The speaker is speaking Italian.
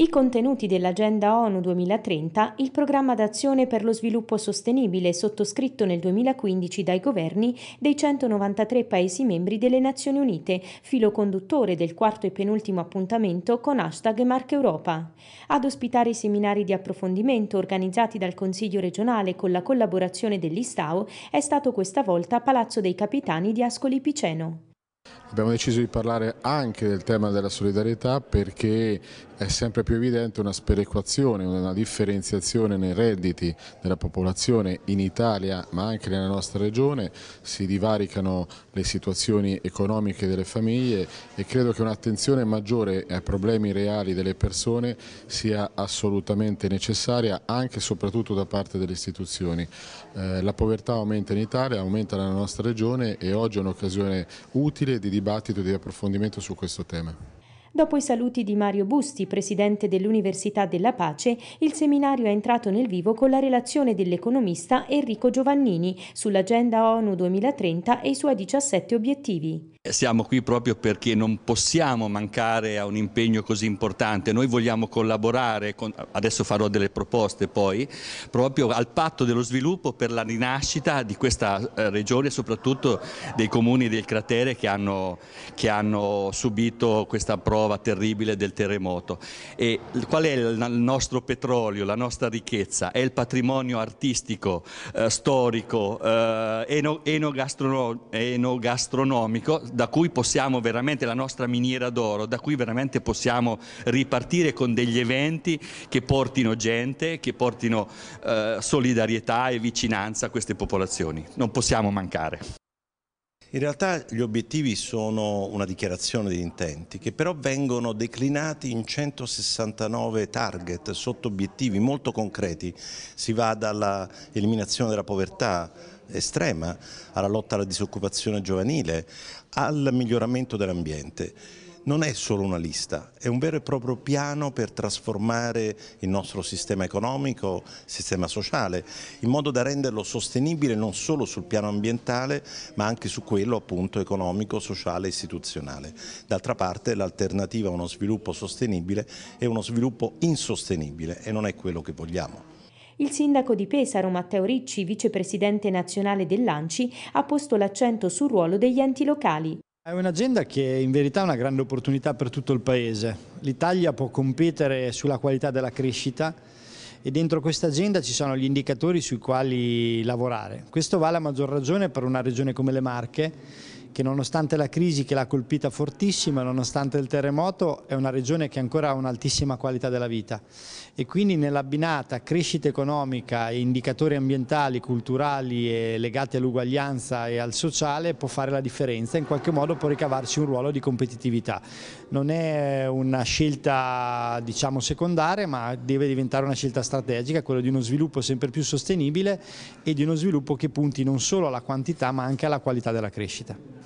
I contenuti dell'Agenda ONU 2030, il programma d'azione per lo sviluppo sostenibile sottoscritto nel 2015 dai governi dei 193 Paesi membri delle Nazioni Unite, filo conduttore del quarto e penultimo appuntamento con hashtag Marca Europa. Ad ospitare i seminari di approfondimento organizzati dal Consiglio regionale con la collaborazione dell'Istao è stato questa volta Palazzo dei Capitani di Ascoli Piceno. Abbiamo deciso di parlare anche del tema della solidarietà perché è sempre più evidente una sperequazione, una differenziazione nei redditi della popolazione in Italia ma anche nella nostra regione, si divaricano le situazioni economiche delle famiglie e credo che un'attenzione maggiore ai problemi reali delle persone sia assolutamente necessaria anche e soprattutto da parte delle istituzioni. Eh, la povertà aumenta in Italia, aumenta nella nostra regione e oggi è un'occasione utile approfondire, di dibattito e di approfondimento su questo tema. Dopo i saluti di Mario Busti, presidente dell'Università della Pace, il seminario è entrato nel vivo con la relazione dell'economista Enrico Giovannini sull'Agenda ONU 2030 e i suoi 17 obiettivi. Siamo qui proprio perché non possiamo mancare a un impegno così importante, noi vogliamo collaborare, con, adesso farò delle proposte poi, proprio al patto dello sviluppo per la rinascita di questa eh, regione soprattutto dei comuni del cratere che hanno, che hanno subito questa prova terribile del terremoto. E qual è il nostro petrolio, la nostra ricchezza? È il patrimonio artistico, eh, storico, eh, enogastronomico, da cui possiamo veramente, la nostra miniera d'oro, da cui veramente possiamo ripartire con degli eventi che portino gente, che portino eh, solidarietà e vicinanza a queste popolazioni. Non possiamo mancare. In realtà gli obiettivi sono una dichiarazione di intenti che però vengono declinati in 169 target, sotto obiettivi molto concreti. Si va dall'eliminazione della povertà estrema alla lotta alla disoccupazione giovanile, al miglioramento dell'ambiente non è solo una lista, è un vero e proprio piano per trasformare il nostro sistema economico, sistema sociale, in modo da renderlo sostenibile non solo sul piano ambientale ma anche su quello appunto economico, sociale e istituzionale. D'altra parte l'alternativa a uno sviluppo sostenibile è uno sviluppo insostenibile e non è quello che vogliamo. Il sindaco di Pesaro, Matteo Ricci, vicepresidente nazionale dell'ANCI, ha posto l'accento sul ruolo degli enti locali. È un'agenda che in verità è una grande opportunità per tutto il Paese. L'Italia può competere sulla qualità della crescita e dentro questa agenda ci sono gli indicatori sui quali lavorare. Questo vale a maggior ragione per una regione come le Marche che nonostante la crisi che l'ha colpita fortissima, nonostante il terremoto, è una regione che ancora ha un'altissima qualità della vita e quindi nell'abbinata crescita economica e indicatori ambientali, culturali e legati all'uguaglianza e al sociale può fare la differenza, e in qualche modo può ricavarsi un ruolo di competitività. Non è una scelta diciamo secondaria ma deve diventare una scelta strategica, quella di uno sviluppo sempre più sostenibile e di uno sviluppo che punti non solo alla quantità ma anche alla qualità della crescita.